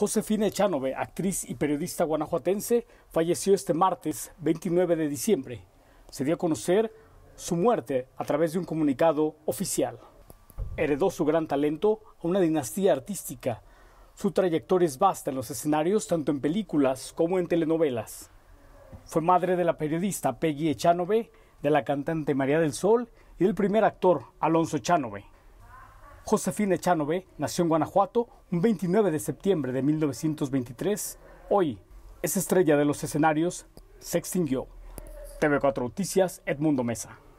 Josefina Echanove, actriz y periodista guanajuatense, falleció este martes 29 de diciembre. Se dio a conocer su muerte a través de un comunicado oficial. Heredó su gran talento a una dinastía artística. Su trayectoria es vasta en los escenarios, tanto en películas como en telenovelas. Fue madre de la periodista Peggy Echanove, de la cantante María del Sol y del primer actor Alonso Echanove. Josefina Echanove nació en Guanajuato un 29 de septiembre de 1923. Hoy, esa estrella de los escenarios se extinguió. TV4 Noticias, Edmundo Mesa.